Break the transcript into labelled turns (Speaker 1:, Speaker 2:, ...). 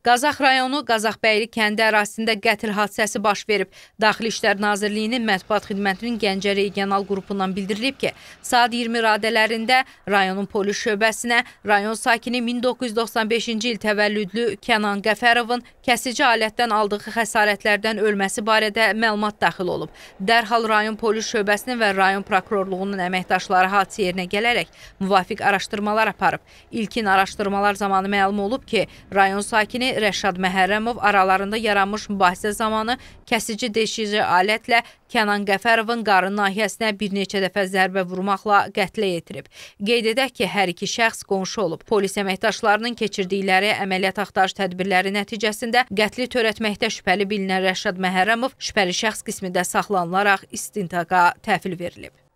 Speaker 1: Qazax rayonu Qazaxbəyli kəndi ərazisində qətl hadisəsi baş verib. Daxili İşlər Nazirliyinin mətbuat xidmətinin Gəncə regional qrupundan bildirilib ki, saat 20 radələrində rayonun polis şöbəsinə rayon sakini 1995-ci il təvəllüdlü Kənan Qəfərovun kəsici alətdən aldığı xəsarətlərdən ölməsi barədə məlumat daxil olub. Dərhal rayon polis şöbəsinin və rayon prokurorluğunun əməkdaşları hadisə yerinə gələrək müvafiq araşdırmalar aparıb. İlkin araşdırmalar zamanı məlum olub ki, rayon sakini müavini Rəşad Məhərrəmov aralarında yaranmış mübahisə zamanı kəsici deşici alətlə Kənan Qəfərovun qarın nahiyəsinə bir neçə dəfə zərbə vurmaqla qətlə yetirib. Qeyd edək ki, hər iki şəxs qonşu olub. Polis əməkdaşlarının keçirdikləri əməliyyat axtarış tədbirləri nəticəsində qətli törətməkdə şübhəli bilinən Rəşad Məhərrəmov şübhəli şəxs qismində saxlanılaraq istintaqa təhvil verilib.